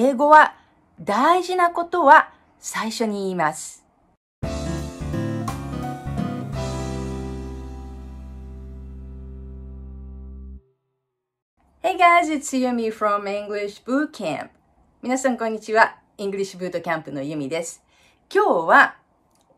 英語は大事なことは最初に言います。Hey guys, it's Yumi from English Boot Camp. 皆さんこんにちは。English Boot Camp の Yumi です。今日は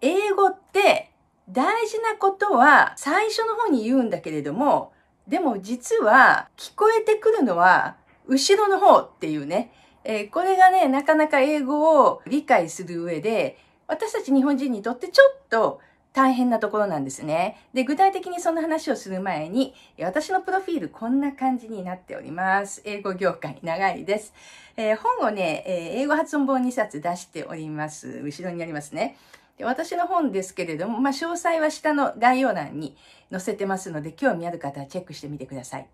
英語って大事なことは最初の方に言うんだけれども、でも実は聞こえてくるのは後ろの方っていうね、えー、これがね、なかなか英語を理解する上で、私たち日本人にとってちょっと大変なところなんですね。で、具体的にその話をする前に、私のプロフィールこんな感じになっております。英語業界長いです。えー、本をね、えー、英語発音本2冊出しております。後ろにありますね。で私の本ですけれども、まあ、詳細は下の概要欄に載せてますので、興味ある方はチェックしてみてください。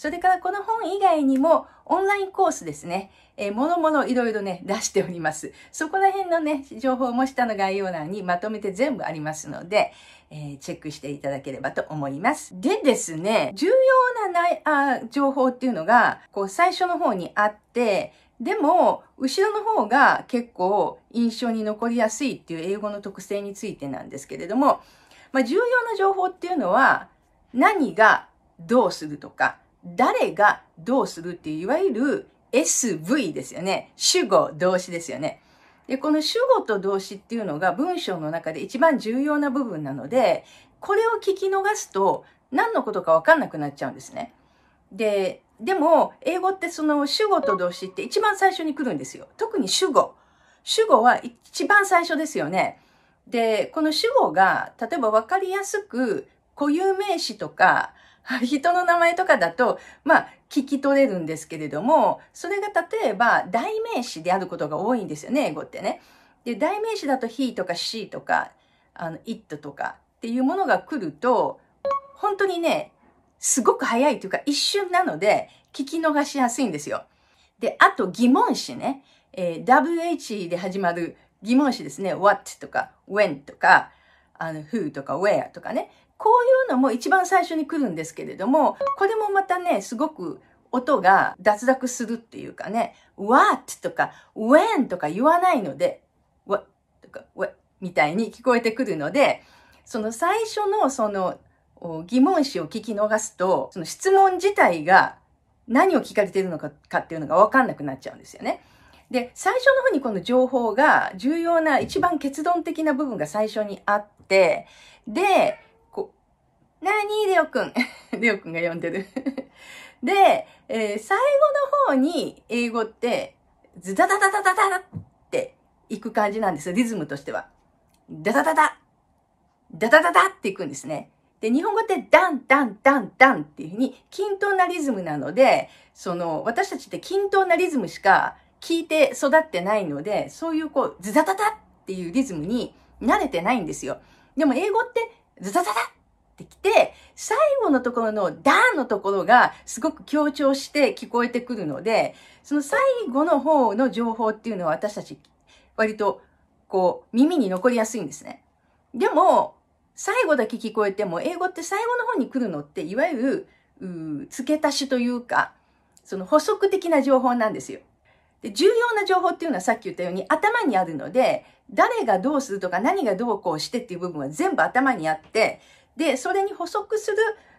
それからこの本以外にもオンラインコースですね。えー、もろもろいろいろね、出しております。そこら辺のね、情報も下の概要欄にまとめて全部ありますので、えー、チェックしていただければと思います。でですね、重要ななあ情報っていうのが、こう最初の方にあって、でも、後ろの方が結構印象に残りやすいっていう英語の特性についてなんですけれども、まあ、重要な情報っていうのは、何がどうするとか、誰がどうするっていう、いわゆる SV ですよね。主語、動詞ですよね。で、この主語と動詞っていうのが文章の中で一番重要な部分なので、これを聞き逃すと何のことかわかんなくなっちゃうんですね。で、でも、英語ってその主語と動詞って一番最初に来るんですよ。特に主語。主語は一番最初ですよね。で、この主語が、例えばわかりやすく固有名詞とか、人の名前とかだと、まあ、聞き取れるんですけれども、それが例えば、代名詞であることが多いんですよね、英語ってね。で、代名詞だと he とか she とか、あの、it とかっていうものが来ると、本当にね、すごく早いというか一瞬なので、聞き逃しやすいんですよ。で、あと疑問詞ね。えー、wh で始まる疑問詞ですね。what とか when とか、あの、who とか where とかね。こういうのも一番最初に来るんですけれども、これもまたね、すごく音が脱落するっていうかね、what とか when とか言わないので、what とか what みたいに聞こえてくるので、その最初のその疑問詞を聞き逃すと、その質問自体が何を聞かれているのかっていうのがわかんなくなっちゃうんですよね。で、最初の方にこの情報が重要な一番結論的な部分が最初にあって、で、なに、レオくん。レ オくんが呼んでる で、えー、最後の方に英語って、ズダダダダダダって行く感じなんですよ。リズムとしては。ダダダダダダダダって行くんですね。で、日本語ってダンダンダンダンっていうふうに均等なリズムなので、その、私たちって均等なリズムしか聞いて育ってないので、そういうこう、ズダダダっていうリズムに慣れてないんですよ。でも英語ってズダダダってきて、最後のところのダーのところがすごく強調して聞こえてくるので、その最後の方の情報っていうのは私たち割とこう耳に残りやすいんですね。でも、最後だけ聞こえても、英語って最後の方に来るのって、いわゆる、付け足しというか、その補足的な情報なんですよ。で重要な情報っていうのはさっき言ったように頭にあるので、誰がどうするとか何がどうこうしてっていう部分は全部頭にあって、で、それに補足する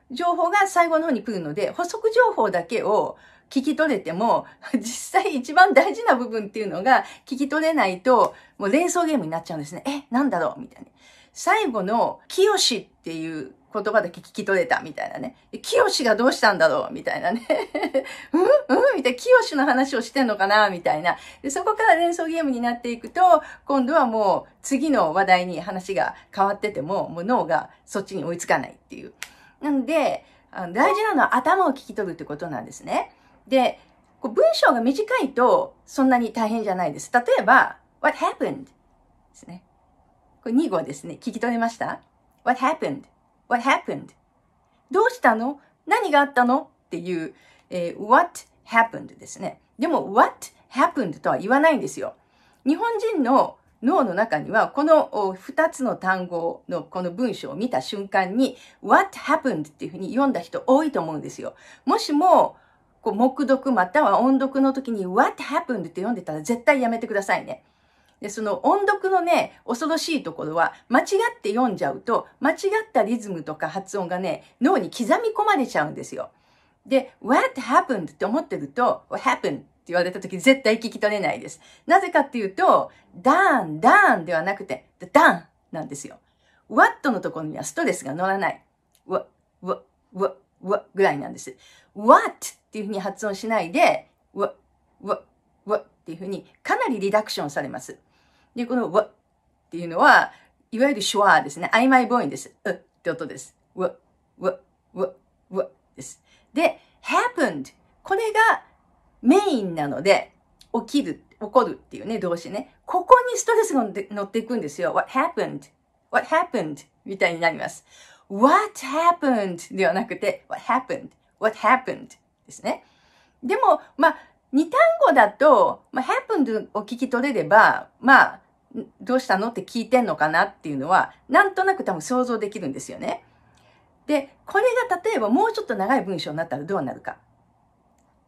情報が最後の方に来るので、補足情報だけを聞き取れても、実際一番大事な部分っていうのが聞き取れないと、もう連想ゲームになっちゃうんですね。え、なんだろうみたいな。最後の、清っていう言葉だけ聞き取れたみたいなね。清がどうしたんだろうみたいなね。うんうんみたいな。清の話をしてんのかなみたいなで。そこから連想ゲームになっていくと、今度はもう次の話題に話が変わってても、もう脳がそっちに追いつかないっていう。なので、あの大事なのは頭を聞き取るってことなんですね。で、こう文章が短いとそんなに大変じゃないです。例えば、what happened? ですね。これ2号ですね。聞き取れました ?what happened? What happened? どうしたの何があったのっていう、えー、What happened ですね。でも What happened とは言わないんですよ。日本人の脳の中にはこの2つの単語のこの文章を見た瞬間に What happened っていうふうに読んだ人多いと思うんですよ。もしもこう、目読または音読の時に What happened って読んでたら絶対やめてくださいね。で、その音読のね、恐ろしいところは、間違って読んじゃうと、間違ったリズムとか発音がね、脳に刻み込まれちゃうんですよ。で、what happened って思ってると、what happened って言われた時絶対聞き取れないです。なぜかっていうと、ダーン、ダーンではなくて、ダンなんですよ。what のところにはストレスが乗らない。わ、わ、わ、わぐらいなんです。what っていうふうに発音しないで、わ、わ、わっていうふうにかなりリダクションされます。で、このわっていうのは、いわゆる手話ですね。曖昧母音です。うって音です。わ、わ、わ、わです。で、happened。これがメインなので、起きる、起こるっていうね、動詞ね。ここにストレスが乗っていくんですよ。what happened? what happened? みたいになります。what happened? ではなくて、what happened? what happened? ですね。でも、まあ、二単語だと、まあ、happened を聞き取れれば、まあ、どうしたのって聞いてんのかなっていうのは、なんとなく多分想像できるんですよね。で、これが例えばもうちょっと長い文章になったらどうなるか。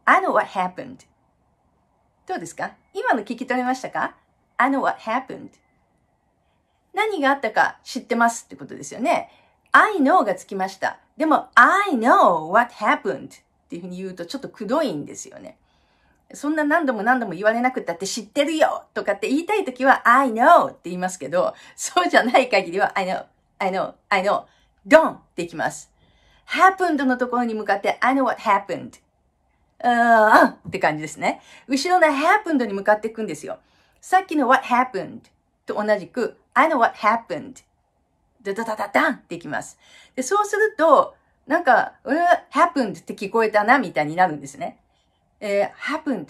I know what happened. どうですか今の聞き取れましたか ?I know what happened. 何があったか知ってますってことですよね。I know がつきました。でも、I know what happened っていうふうに言うとちょっとくどいんですよね。そんな何度も何度も言われなくったって知ってるよとかって言いたいときは I know って言いますけど、そうじゃない限りは I know, I know, I know, don't っていきます。happened のところに向かって I know what happened うーんって感じですね。後ろの happened に向かっていくんですよ。さっきの what happened と同じく I know what happened ダダダダダンっていきます。で、そうすると、なんか、うー、happened って聞こえたなみたいになるんですね。えー、happened。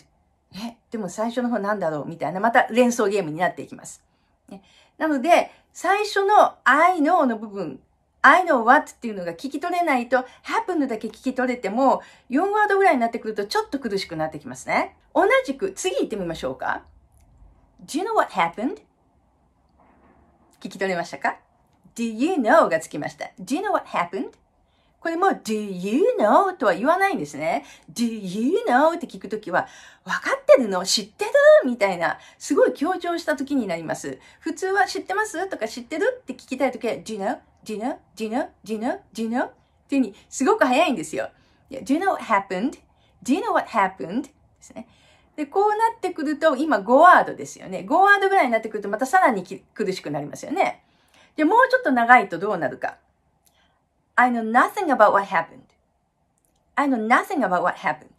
え、でも最初の方なんだろうみたいな、また連想ゲームになっていきます。ね、なので、最初の I know の部分、I know what っていうのが聞き取れないと、happened だけ聞き取れても、4ワードぐらいになってくるとちょっと苦しくなってきますね。同じく、次行ってみましょうか。Do you know what happened? 聞き取れましたか ?Do you know がつきました。Do you know what happened? これも do you know とは言わないんですね。do you know って聞くときは、分かってるの知ってるみたいな、すごい強調したときになります。普通は知ってますとか知ってるって聞きたいときは、do you know? do you know? do you know? do you know? do you know? っていうに、すごく早いんですよ。do you know what happened? do you know what happened? ですね。で、こうなってくると、今5ワードですよね。5ワードぐらいになってくると、またさらに苦しくなりますよね。で、もうちょっと長いとどうなるか。I know nothing about what happened. I know nothing about what happened.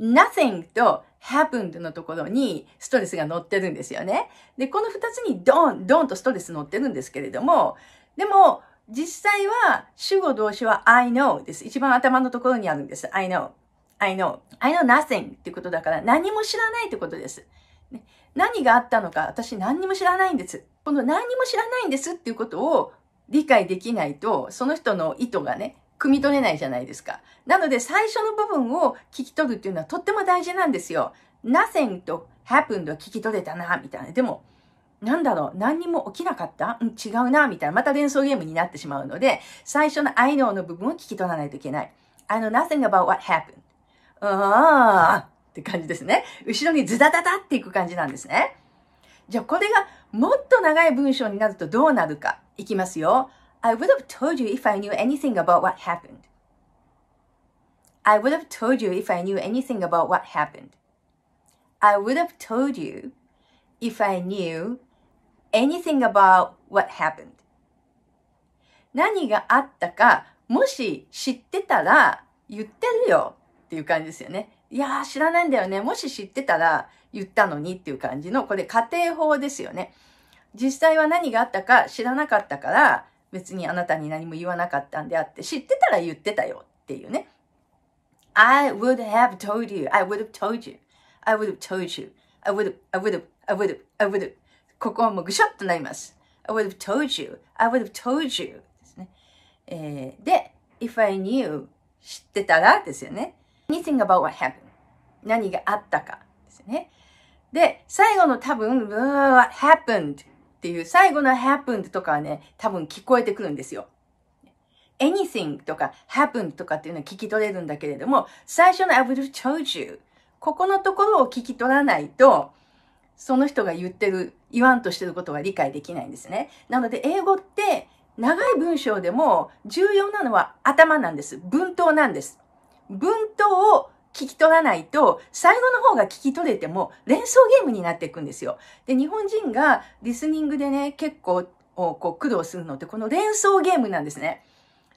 nothing と happened のところにストレスが乗ってるんですよね。で、この二つにドン、ドンとストレス乗ってるんですけれども、でも、実際は主語動詞は I know です。一番頭のところにあるんです。I know. I know. I know nothing ってことだから何も知らないってことです。何があったのか私何にも知らないんです。この何にも知らないんですっていうことを理解できないと、その人の意図がね、汲み取れないじゃないですか。なので最初の部分を聞き取るっていうのはとっても大事なんですよ。nothing と happened は聞き取れたな、みたいな。でも、なんだろう、何にも起きなかったうん、違うな、みたいな。また連想ゲームになってしまうので、最初の I know の部分を聞き取らないといけない。I know nothing about what happened. ああ、って感じですね。後ろにズダダダっていく感じなんですね。じゃあこれがもっと長い文章になるとどうなるか。いきますよ。I would have told you if I knew anything about what happened. I would have told you if I knew anything about what happened. I would have told you if I knew anything about what happened. 何があったか、もし知ってたら言ってるよっていう感じですよね。いやー知らないんだよね。もし知ってたら言ったのにっていう感じの、これ仮定法ですよね。実際は何があったか知らなかったから、別にあなたに何も言わなかったんであって、知ってたら言ってたよっていうね。I would have told you, I would have told you, I would have told you, I would have, I would have, I would have, I would have. ここはもうぐしょっとなります。I would have told you, I would have told you ですね。えー、で、if I knew 知ってたらですよね。anything about what happened 何があったかですね。で、最後の多分、what happened っていう最後の happened とかはね、多分聞こえてくるんですよ。anything とか happened とかっていうのは聞き取れるんだけれども、最初の I would have told you ここのところを聞き取らないと、その人が言ってる、言わんとしてることは理解できないんですね。なので、英語って長い文章でも重要なのは頭なんです。文頭なんです。文頭を聞き取らないと、最後の方が聞き取れても連想ゲームになっていくんですよ。で、日本人がリスニングでね、結構こう苦労するのってこの連想ゲームなんですね。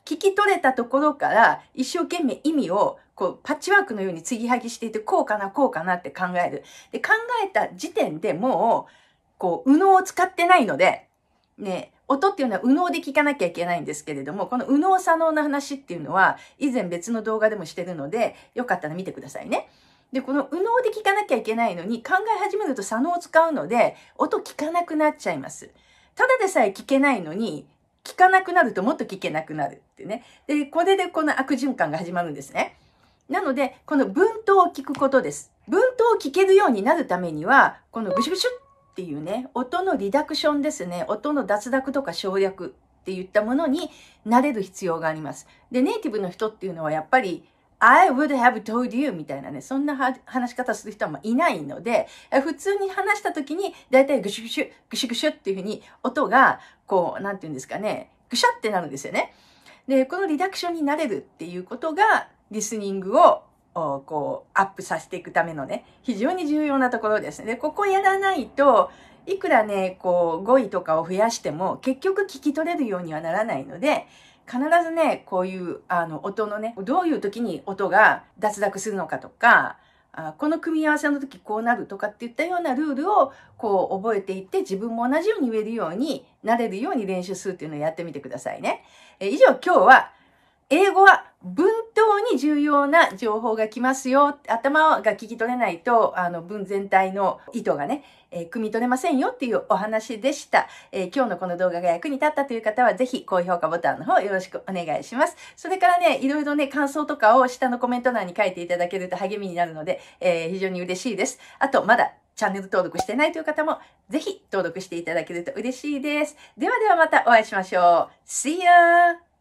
聞き取れたところから一生懸命意味をこうパッチワークのように継ぎはぎしていて、こうかな、こうかなって考える。で、考えた時点でもう、こう、右脳を使ってないので、ね、音っていうのは右脳で聞かなきゃいけないんですけれども、この右脳左脳の話っていうのは、以前別の動画でもしてるので、よかったら見てくださいね。で、この右脳で聞かなきゃいけないのに、考え始めると左脳を使うので、音聞かなくなっちゃいます。ただでさえ聞けないのに、聞かなくなるともっと聞けなくなるってね。で、これでこの悪循環が始まるんですね。なので、この文頭を聞くことです。文頭を聞けるようになるためには、このブシュブシュっていうね、音のリダクションですね。音の脱落とか省略って言ったものに慣れる必要があります。で、ネイティブの人っていうのはやっぱり、I would have told you みたいなね、そんな話し方する人はいないので、普通に話した時に、だいたいグシュグシュ、グシュグシュっていうふうに音が、こう、なんて言うんですかね、ぐしゃってなるんですよね。で、このリダクションになれるっていうことが、リスニングをこう、アップさせていくためのね、非常に重要なところですね。で、ここやらないと、いくらね、こう、語彙とかを増やしても、結局聞き取れるようにはならないので、必ずね、こういう、あの、音のね、どういう時に音が脱落するのかとか、あこの組み合わせの時こうなるとかっていったようなルールをこう覚えていって自分も同じように言えるようになれるように練習するっていうのをやってみてくださいね。え以上今日は英語は文頭に重要な情報が来ますよ。頭が聞き取れないと、あの、文全体の意図がね、えー、汲み取れませんよっていうお話でした、えー、今日のこの動画が役に立ったという方は、ぜひ高評価ボタンの方よろしくお願いします。それからね、いろいろね、感想とかを下のコメント欄に書いていただけると励みになるので、えー、非常に嬉しいです。あと、まだチャンネル登録してないという方も、ぜひ登録していただけると嬉しいです。ではではまたお会いしましょう。See you!